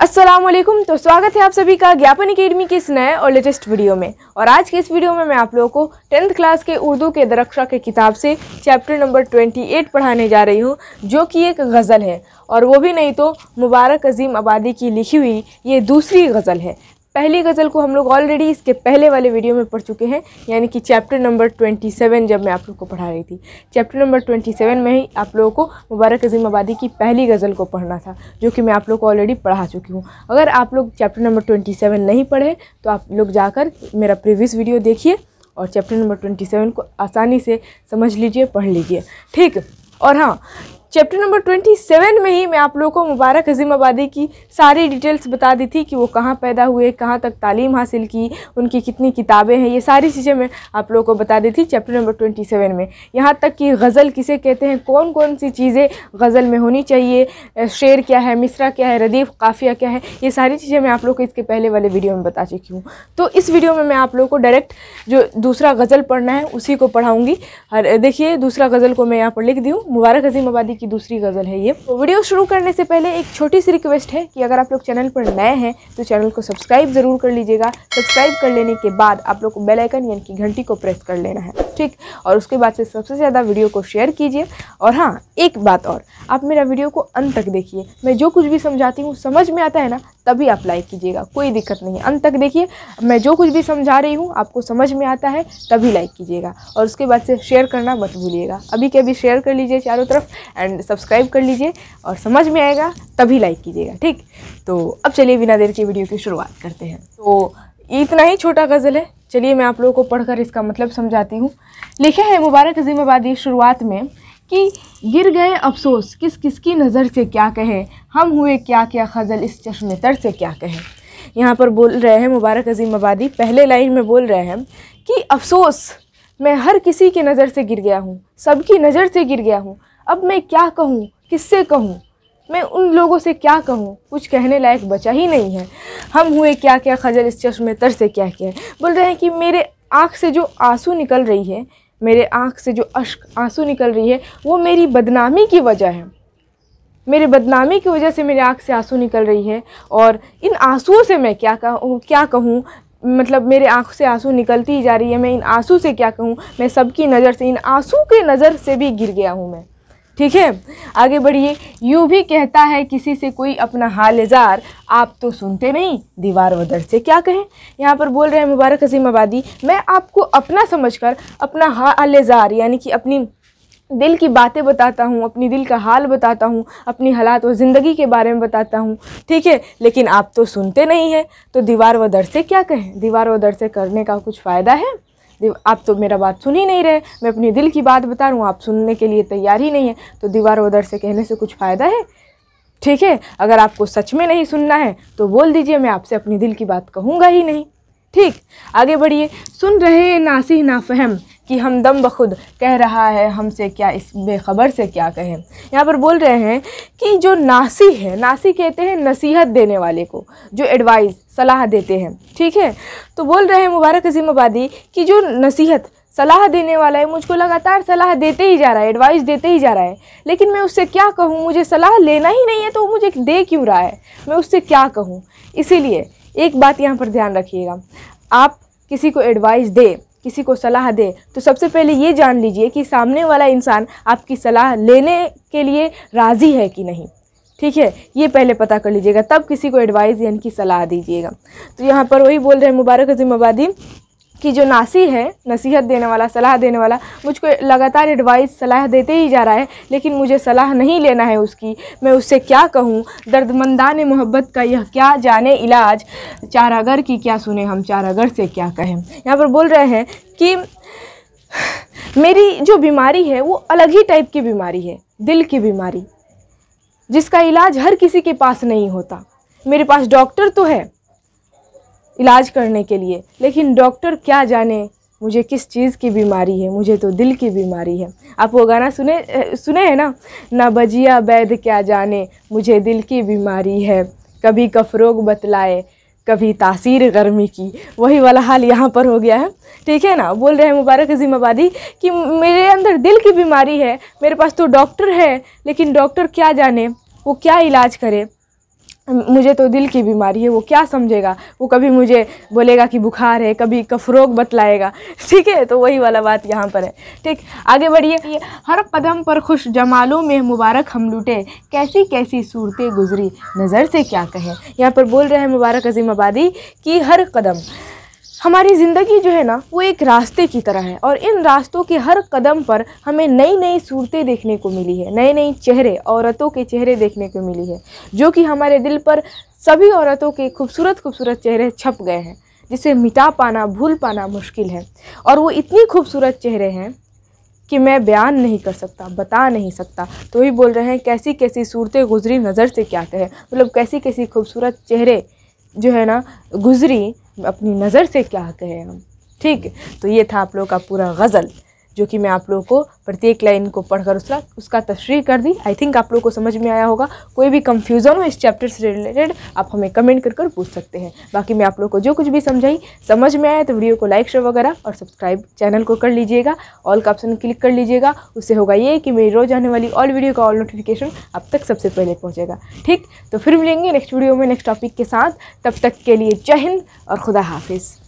अस्सलाम वालेकुम तो स्वागत है आप सभी का ज्ञापन अकेडमी के इस नए और लेटेस्ट वीडियो में और आज के इस वीडियो में मैं आप लोगों को टेंथ क्लास के उर्दू के दरक्षा के किताब से चैप्टर नंबर 28 पढ़ाने जा रही हूँ जो कि एक गज़ल है और वो भी नहीं तो मुबारक अजीम आबादी की लिखी हुई ये दूसरी गज़ल है पहली गज़ल को हम लोग ऑलरेडी इसके पहले वाले वीडियो में पढ़ चुके हैं यानी कि चैप्टर नंबर ट्वेंटी सेवन जब मैं आप लोग को पढ़ा रही थी चैप्टर नंबर ट्वेंटी सेवन में ही आप लोगों को मुबारक अजीम आबादी की पहली गज़ल को पढ़ना था जो कि मैं आप लोग को ऑलरेडी पढ़ा चुकी हूँ अगर आप लोग चैप्टर नंबर ट्वेंटी सेवन नहीं पढ़े तो आप लोग जाकर मेरा प्रीवियस वीडियो देखिए और चैप्टर नंबर ट्वेंटी सेवन को आसानी से समझ लीजिए पढ़ लीजिए ठीक और हाँ चैप्टर नंबर ट्वेंटी सेवन में ही मैं आप लोगों को मुबारक अजीम आबादी की सारी डिटेल्स बता दी थी कि वो कहाँ पैदा हुए कहाँ तक तालीम हासिल की उनकी कितनी किताबें हैं ये सारी चीज़ें मैं आप लोगों को बता दी थी चैप्टर नंबर ट्वेंटी सेवन में यहाँ तक कि गज़ल किसे कहते हैं कौन कौन सी चीज़ें गज़ल में होनी चाहिए शेर क्या है मिसरा क्या है रदीफ़ काफ़िया क्या है ये सारी चीज़ें मैं आप लोग को इसके पहले वाले वीडियो में बता चुकी हूँ तो इस वीडियो में मैं आप लोग को डायरेक्ट जो दूसरा गज़ल पढ़ना है उसी को पढ़ाऊँगी और देखिए दूसरा गज़ल को मैं यहाँ पर लिख दी हूँ मुबारक अजीम आबादी की दूसरी गज़ल है ये तो वीडियो शुरू करने से पहले एक छोटी सी रिक्वेस्ट है कि अगर आप लोग चैनल पर नए हैं तो चैनल को सब्सक्राइब ज़रूर कर लीजिएगा सब्सक्राइब कर लेने के बाद आप लोग को बेलाइकन यानी कि घंटी को प्रेस कर लेना है ठीक और उसके बाद से सबसे ज़्यादा वीडियो को शेयर कीजिए और हाँ एक बात और आप मेरा वीडियो को अंत तक देखिए मैं जो कुछ भी समझाती हूँ समझ में आता है ना तभी आप लाइक कीजिएगा कोई दिक्कत नहीं है अंत तक देखिए मैं जो कुछ भी समझा रही हूँ आपको समझ में आता है तभी लाइक कीजिएगा और उसके बाद से शेयर करना मत भूलिएगा अभी के अभी शेयर कर लीजिए चारों तरफ एंड सब्सक्राइब कर लीजिए और समझ में आएगा तभी लाइक कीजिएगा ठीक तो अब चलिए बिना देर के वीडियो की शुरुआत करते हैं तो इतना ही छोटा गज़ल है चलिए मैं आप लोगों को पढ़कर इसका मतलब समझाती हूँ लिखा है मुबारक जिम्मेबादी शुरुआत में कि गिर गए अफसोस किस किस की नज़र से क्या कहे हम हुए क्या क्या खजल इस चश्मे तर से क्या कहे यहाँ पर बोल रहे हैं मुबारक अजीम आबादी पहले लाइन में बोल रहे हैं कि अफसोस मैं हर किसी की नज़र से गिर गया हूँ सबकी नज़र से गिर गया हूँ अब मैं क्या कहूँ किससे कहूँ मैं उन लोगों से क्या कहूँ कुछ कहने लायक बचा ही नहीं है हम हुए क्या क्या खजल इस चश्मे में तर से क्या क्या बोल रहे हैं कि मेरे आँख से जो आंसू निकल रही है मेरे आँख से जो अश्क आंसू निकल रही है वो मेरी बदनामी की वजह है मेरे बदनामी की वजह से मेरे आँख से आंसू निकल रही है और इन आंसुओं से मैं क्या कहूँ क्या कहूँ मतलब मेरे आँख से आंसू निकलती ही जा रही है मैं इन आंसू से क्या कहूँ मैं सबकी नज़र से इन आंसू के नज़र से भी गिर गया हूँ मैं ठीक है आगे बढ़िए यूँ भी कहता है किसी से कोई अपना हालजार आप तो सुनते नहीं दीवार वदर से क्या कहें यहाँ पर बोल रहे हैं मुबारक अजीम आबादी मैं आपको अपना समझकर अपना हालजार यानी कि अपनी दिल की बातें बताता हूँ अपनी दिल का हाल बताता हूँ अपनी हालात और ज़िंदगी के बारे में बताता हूँ ठीक है लेकिन आप तो सुनते नहीं हैं तो दीवार व दर से क्या कहें दीवार व दर से करने का कुछ फ़ायदा है आप तो मेरा बात सुन ही नहीं रहे मैं अपने दिल की बात बता रहा हूँ आप सुनने के लिए तैयार ही नहीं है तो दीवार उधर से कहने से कुछ फ़ायदा है ठीक है अगर आपको सच में नहीं सुनना है तो बोल दीजिए मैं आपसे अपने दिल की बात कहूँगा ही नहीं ठीक आगे बढ़िए सुन रहे नासिह नाफहम कि हम दम बखुद कह रहा है हमसे क्या इस बेखबर से क्या कहें यहाँ पर बोल रहे हैं कि जो नासी है नासी कहते हैं नसीहत देने वाले को जो एडवाइस सलाह देते हैं ठीक है तो बोल रहे हैं मुबारक अजीम आबादी कि जो नसीहत सलाह देने वाला है मुझको लगातार सलाह देते ही जा रहा है एडवाइस देते ही जा रहा है लेकिन मैं उससे क्या कहूँ मुझे सलाह लेना ही नहीं है तो मुझे दे क्यों रहा है मैं उससे क्या कहूँ इसीलिए एक बात यहाँ पर ध्यान रखिएगा आप किसी को एडवाइस दें किसी को सलाह दें तो सबसे पहले ये जान लीजिए कि सामने वाला इंसान आपकी सलाह लेने के लिए राज़ी है कि नहीं ठीक है ये पहले पता कर लीजिएगा तब किसी को एडवाइस यानी कि सलाह दीजिएगा तो यहाँ पर वही बोल रहे हैं मुबारक जिम्मेबादी कि जो नासी है नसीहत देने वाला सलाह देने वाला मुझको लगातार एडवाइस सलाह देते ही जा रहा है लेकिन मुझे सलाह नहीं लेना है उसकी मैं उससे क्या कहूँ दर्दमंदान मोहब्बत का यह क्या जाने इलाज चारागर की क्या सुने हम चारागर से क्या कहें यहाँ पर बोल रहे हैं कि मेरी जो बीमारी है वो अलग ही टाइप की बीमारी है दिल की बीमारी जिसका इलाज हर किसी के पास नहीं होता मेरे पास डॉक्टर तो है इलाज करने के लिए लेकिन डॉक्टर क्या जाने मुझे किस चीज़ की बीमारी है मुझे तो दिल की बीमारी है आप वो गाना सुने सुने हैं ना ना बजिया बैद क्या जाने मुझे दिल की बीमारी है कभी कफरोग बतलाए कभी तासीर गर्मी की वही वाला हाल यहाँ पर हो गया है ठीक है ना बोल रहे हैं मुबारक जिम्मेबादी कि मेरे अंदर दिल की बीमारी है मेरे पास तो डॉक्टर है लेकिन डॉक्टर क्या जाने वो क्या इलाज करे मुझे तो दिल की बीमारी है वो क्या समझेगा वो कभी मुझे बोलेगा कि बुखार है कभी कफरोग बतलाएगा ठीक है तो वही वाला बात यहाँ पर है ठीक आगे बढ़िए हर कदम पर खुश जमालों में मुबारक हम लूटे कैसी कैसी सूरतें गुजरी नज़र से क्या कहें यहाँ पर बोल रहे हैं मुबारक अजीम आबादी कि हर कदम हमारी ज़िंदगी जो है ना वो एक रास्ते की तरह है और इन रास्तों के हर कदम पर हमें नई नई सूरतें देखने को मिली है नए नए चेहरे औरतों के चेहरे देखने को मिली है जो कि हमारे दिल पर सभी औरतों के खूबसूरत खूबसूरत चेहरे छप गए हैं जिसे मिटा पाना भूल पाना मुश्किल है और वो इतनी खूबसूरत चेहरे हैं कि मैं बयान नहीं कर सकता बता नहीं सकता तो ही बोल रहे हैं कैसी कैसी सूरतें गुजरी नज़र से क्या कहें मतलब कैसी कैसी खूबसूरत चेहरे जो है ना गुजरी अपनी नज़र से क्या कहें हम ठीक है तो ये था आप लोग का पूरा गज़ल जो कि मैं आप लोगों को प्रत्येक लाइन को पढ़कर उसका उसका तस्वीर कर दी आई थिंक आप लोगों को समझ में आया होगा कोई भी कंफ्यूजन हो इस चैप्टर से रिलेटेड आप हमें कमेंट कर कर पूछ सकते हैं बाकी मैं आप लोगों को जो कुछ भी समझाई समझ में आया तो वीडियो को लाइक शेयर वगैरह और सब्सक्राइब चैनल को कर लीजिएगा ऑल का ऑप्शन क्लिक कर लीजिएगा उससे होगा ये कि मेरी रोज़ आने वाली ऑल वीडियो का ऑल नोटिफिकेशन अब तक सबसे पहले पहुँचेगा ठीक तो फिर मिलेंगे नेक्स्ट वीडियो में नेक्स्ट टॉपिक के साथ तब तक के लिए जय हिंद और खुदा हाफिज़